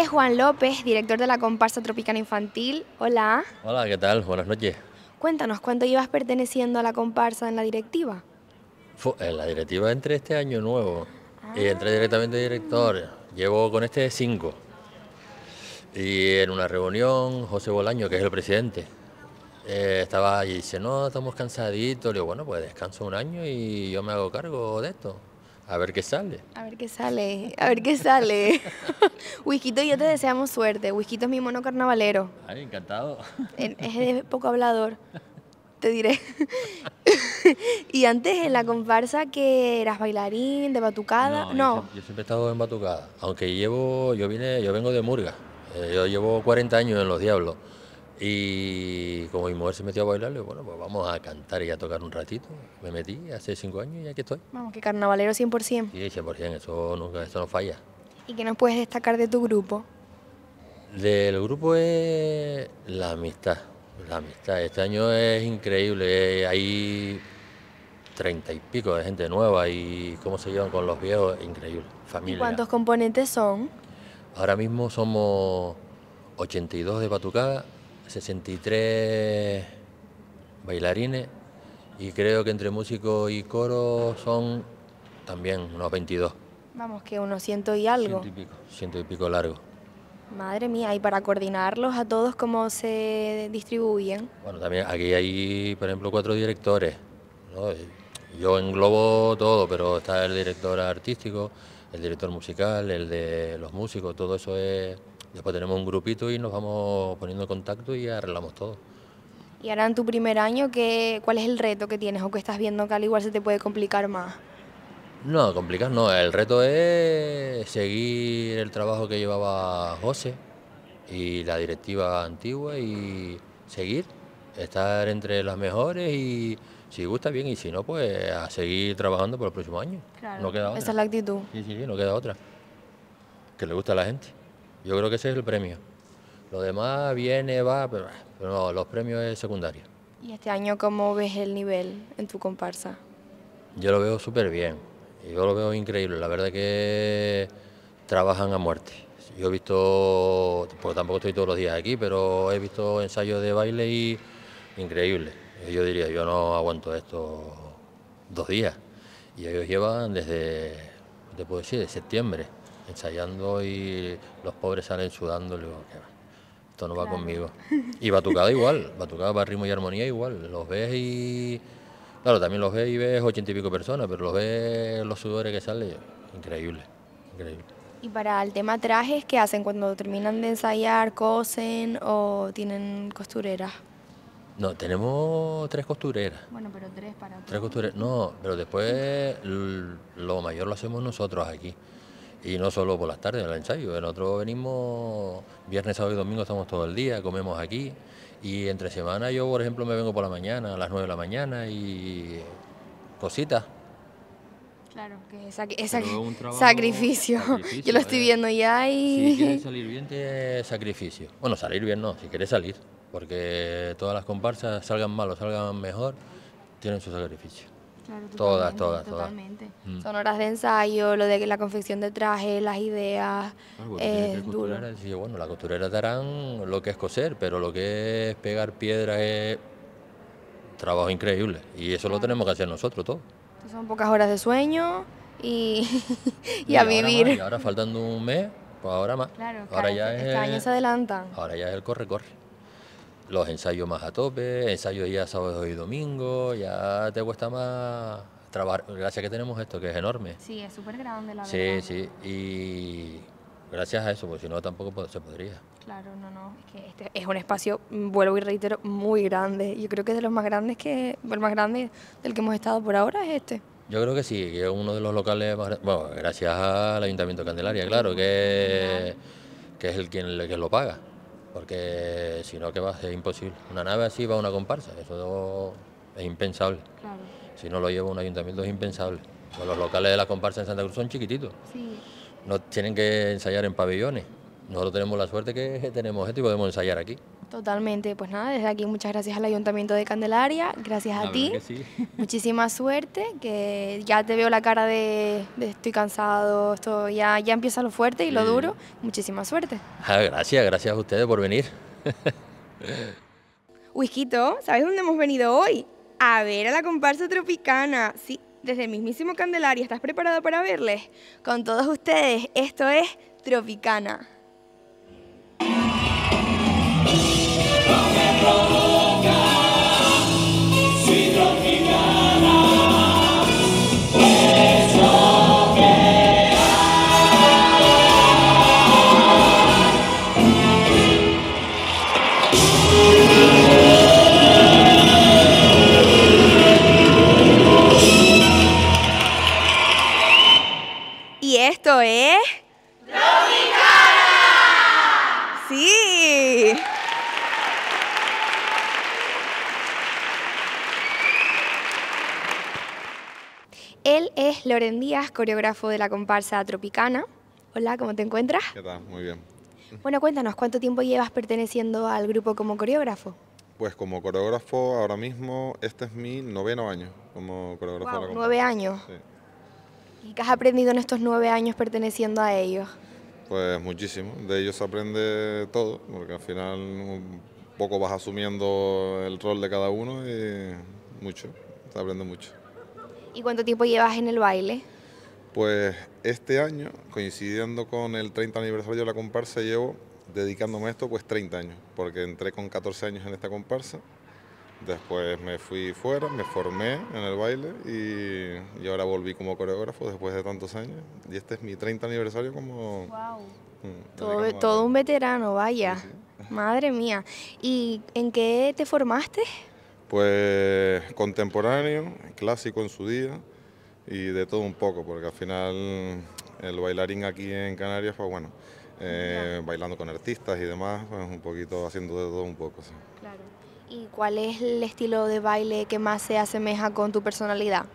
es Juan López, director de la comparsa Tropicana Infantil. Hola. Hola, ¿qué tal? Buenas noches. Cuéntanos, ¿cuánto llevas perteneciendo a la comparsa en la directiva? En la directiva entre este año nuevo ah. y entré directamente director. Llevo con este cinco. Y en una reunión, José Bolaño, que es el presidente, eh, estaba allí y dice, no, estamos cansaditos. Le digo, bueno, pues descanso un año y yo me hago cargo de esto. A ver qué sale. A ver qué sale, a ver qué sale. Whisquito y yo te deseamos suerte. Whisquito es mi mono carnavalero. Ay, encantado. Es poco hablador, te diré. y antes en la comparsa que eras bailarín, de batucada, no. Yo, siempre, he estado en batucada, aunque llevo, yo vine, yo vengo de Murga. Eh, yo llevo 40 años en Los Diablos. Y como mi mujer se metió a bailar, bueno, pues vamos a cantar y a tocar un ratito. Me metí hace cinco años y aquí estoy. Vamos, que carnavalero 100%. Sí, 100%, eso, nunca, eso no falla. ¿Y qué nos puedes destacar de tu grupo? Del grupo es la amistad, la amistad. Este año es increíble, eh, hay treinta y pico de gente nueva y cómo se llevan con los viejos, increíble, familia. ¿Y cuántos componentes son? Ahora mismo somos 82 de Batucada, 63 bailarines y creo que entre músico y coro son también unos 22. Vamos, que unos ciento y algo. Ciento y pico, ciento y pico largo. Madre mía, ¿y para coordinarlos a todos cómo se distribuyen? Bueno, también aquí hay, por ejemplo, cuatro directores. Yo englobo todo, pero está el director artístico, el director musical, el de los músicos, todo eso es Después tenemos un grupito y nos vamos poniendo en contacto y arreglamos todo. Y ahora en tu primer año, ¿qué, ¿cuál es el reto que tienes o que estás viendo que al igual se te puede complicar más? No, complicar no. El reto es seguir el trabajo que llevaba José y la directiva antigua y seguir, estar entre las mejores y si gusta bien y si no, pues a seguir trabajando por el próximo año. Claro, esa es la actitud. Sí, sí, no queda otra. Que le gusta a la gente. Yo creo que ese es el premio. Lo demás viene, va, pero, no, los premios es secundario. ¿Y este año cómo ves el nivel en tu comparsa? Yo lo veo súper bien, yo lo veo increíble, la verdad que trabajan a muerte. Yo he visto, pues tampoco estoy todos los días aquí, pero he visto ensayos de baile y increíble. Yo diría, yo no aguanto estos dos días. Y ellos llevan desde, te puedo decir, de septiembre ensayando y los pobres salen sudando. esto no va conmigo. Y Batucada igual, Batucada, ritmo y Armonía igual. Los ves y. Claro, también los ves y ves ochenta y pico personas, pero los ves los sudores que salen, increíble, increíble. Y para el tema trajes, ¿qué hacen cuando terminan de ensayar? ¿Cosen o tienen costureras? No, tenemos tres costureras. Bueno, pero tres para... Tres costureras, no, pero después lo mayor lo hacemos nosotros aquí. Y no solo por las tardes, en el ensayo. Nosotros venimos viernes, sábado y domingo, estamos todo el día, comemos aquí. Y entre semana yo, por ejemplo, me vengo por la mañana, a las 9 de la mañana y cositas. Claro, que es, sacrificio. Yo lo estoy viendo ya y... Si quieres salir bien, te sacrificio. Bueno, salir bien no, si quieres salir. Porque todas las comparsas, salgan mal o salgan mejor, tienen su sacrificio todas, todas, totalmente. Mm. Son horas de ensayo, lo de la confección de trajes, las ideas. Ah, bueno, la eh, bueno, las costureras darán lo que es coser, pero lo que es pegar piedra es trabajo increíble. Y eso lo tenemos que hacer nosotros todos. Son pocas horas de sueño y, a vivir. y ahora faltando un mes, pues ahora más. Claro, ahora ya este, este se adelantan. Ahora ya es el corre-corre los ensayos más a tope, ensayos ya sábado y domingo, ya te cuesta más trabajar. Gracias que tenemos esto, que es enorme. Sí, es súper grande la verdad. Sí, sí, y gracias a eso, porque si no tampoco se podría. Claro, no, no, es que este es un espacio, mm, vuelvo y reitero, muy grande. Yo creo que de los más grandes que, el más grande del que hemos estado por ahora es este. Yo creo que sí, que es uno de los locales más bueno, gracias al Ayuntamiento Candelaria, claro, que, que es el quien, el que lo paga porque si no, ¿qué va? Es imposible. Una nave así va a una comparsa, eso es impensable. Si no lo lleva un ayuntamiento es impensable. Pues los locales de la comparsa en Santa Cruz son chiquititos. Sí. No tienen que ensayar en pabellones. Nosotros tenemos la suerte que tenemos esto y podemos ensayar aquí. Totalmente, pues nada, desde aquí muchas gracias al Ayuntamiento de Candelaria, gracias a ti, muchísima suerte, que ya te veo la cara de, estoy cansado, esto ya, ya empieza lo fuerte y lo duro, muchísima suerte. Ah, gracias, gracias a ustedes por venir. Huisquito, ¿sabes dónde hemos venido hoy? A ver a la comparsa tropicana, sí, desde el mismísimo Candelaria, ¿estás preparado para verles? Con todos ustedes, esto es Tropicana. Loren Díaz, coreógrafo de la comparsa Tropicana. Hola, ¿cómo te encuentras? ¿Qué tal? Muy bien. Bueno, cuéntanos, ¿cuánto tiempo llevas perteneciendo al grupo como coreógrafo? Pues como coreógrafo ahora mismo, este es mi noveno año como coreógrafo. de la nueve años. Sí. ¿Y qué has aprendido en estos nueve años perteneciendo a ellos? Pues muchísimo, de ellos se aprende todo, porque al final un poco vas asumiendo el rol de cada uno y mucho, se aprende mucho. ¿Y cuánto tiempo llevas en el baile? Pues este año, coincidiendo con el 30 aniversario de la comparsa, llevo dedicándome a esto pues 30 años, porque entré con 14 años en esta comparsa, después me fui fuera, me formé en el baile y, ahora volví como coreógrafo después de tantos años. Y este es mi 30 aniversario como... Wow. Mm, todo, un veterano, vaya. Madre mía. ¿Y en qué te formaste? pues contemporáneo, clásico en su día y de todo un poco, porque al final el bailarín aquí en Canarias, fue pues bueno, eh, bailando con artistas y demás, pues un poquito haciendo de todo un poco. Claro. ¿Y cuál es el estilo de baile que más se asemeja con tu personalidad?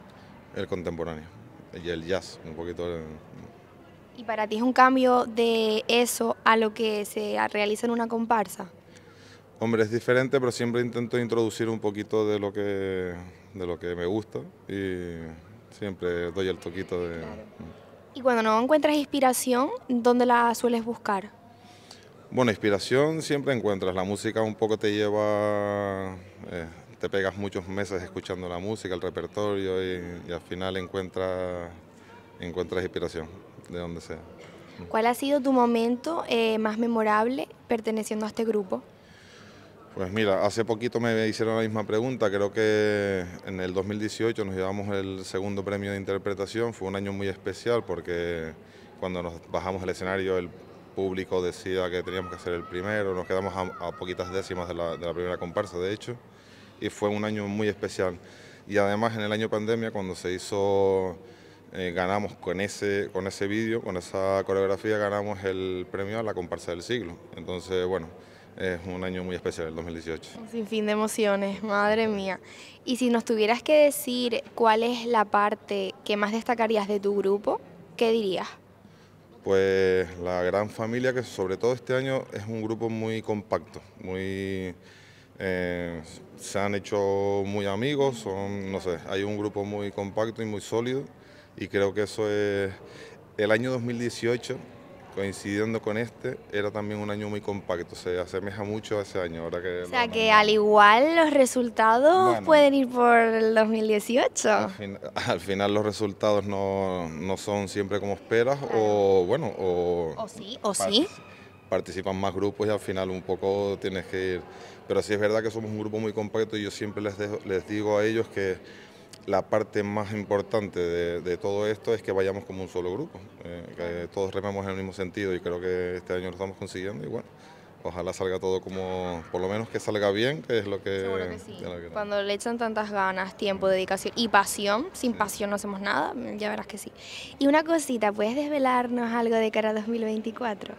El contemporáneo y el jazz, un poquito. ¿Y para ti es un cambio de eso a lo que se realiza en una comparsa? Hombre, es diferente, pero siempre intento introducir un poquito de lo que, de lo que me gusta y siempre doy el toquito de... Y cuando no encuentras inspiración, ¿dónde la sueles buscar? Bueno, inspiración siempre encuentras. La música un poco te lleva... Eh, te pegas muchos meses escuchando la música, el repertorio y, al final encuentras, encuentras inspiración de donde sea. ¿Cuál ha sido tu momento eh, más memorable perteneciendo a este grupo? Pues mira, hace poquito me hicieron la misma pregunta, creo que en el 2018 nos llevamos el segundo premio de interpretación, fue un año muy especial porque cuando nos bajamos del escenario el público decía que teníamos que hacer el primero, nos quedamos a, poquitas décimas de la, primera comparsa de hecho, y fue un año muy especial. Y además en el año pandemia cuando se hizo, eh, ganamos con ese, con ese vídeo, con esa coreografía, ganamos el premio a la comparsa del siglo. Entonces, bueno es un año muy especial, el 2018. Sin fin de emociones, madre mía. Y si nos tuvieras que decir cuál es la parte que más destacarías de tu grupo, ¿qué dirías? Pues la gran familia, que sobre todo este año es un grupo muy compacto, muy... Eh, se han hecho muy amigos, son, no sé, hay un grupo muy compacto y muy sólido y creo que eso es... El año 2018 coincidiendo con este, era también un año muy compacto, se asemeja mucho a ese año. que o sea, que al igual los resultados pueden ir por el 2018. Al, final los resultados no, son siempre como esperas o bueno, o... O sí, o sí. Participan más grupos y al final un poco tienes que ir... Pero sí es verdad que somos un grupo muy compacto y yo siempre les, les digo a ellos que la parte más importante de, todo esto es que vayamos como un solo grupo, eh, todos rememos en el mismo sentido y creo que este año lo estamos consiguiendo y ojalá salga todo como, por lo menos que salga bien, que es lo que... Cuando le echan tantas ganas, tiempo, dedicación y pasión, sin pasión no hacemos nada, ya verás que sí. Y una cosita, ¿puedes desvelarnos algo de cara a 2024?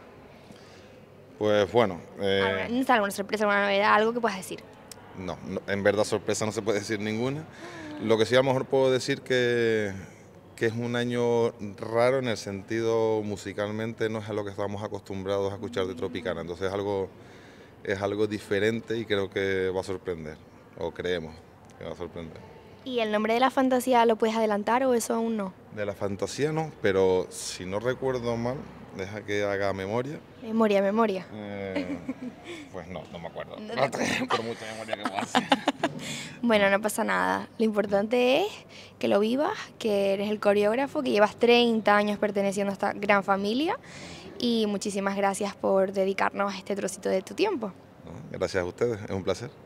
Pues bueno... Eh... ¿Alguna sorpresa, alguna novedad, algo que puedas decir? no, en verdad sorpresa no se puede decir ninguna. Lo que sí a lo mejor puedo decir que, que es un año raro en el sentido musicalmente no es a lo que estamos acostumbrados a escuchar de Tropicana, entonces algo, es algo diferente y creo que va a sorprender, o creemos que va a sorprender. ¿Y el nombre de la fantasía lo puedes adelantar o eso aún no? De la fantasía no, pero si no recuerdo mal, Deja que haga memoria. Memoria, memoria. Eh, pues no, no me acuerdo. No Por memoria que bueno, no pasa nada. Lo importante es que lo vivas, que eres el coreógrafo, que llevas 30 años perteneciendo a esta gran familia. Y muchísimas gracias por dedicarnos a este trocito de tu tiempo. Gracias a ustedes, es un placer.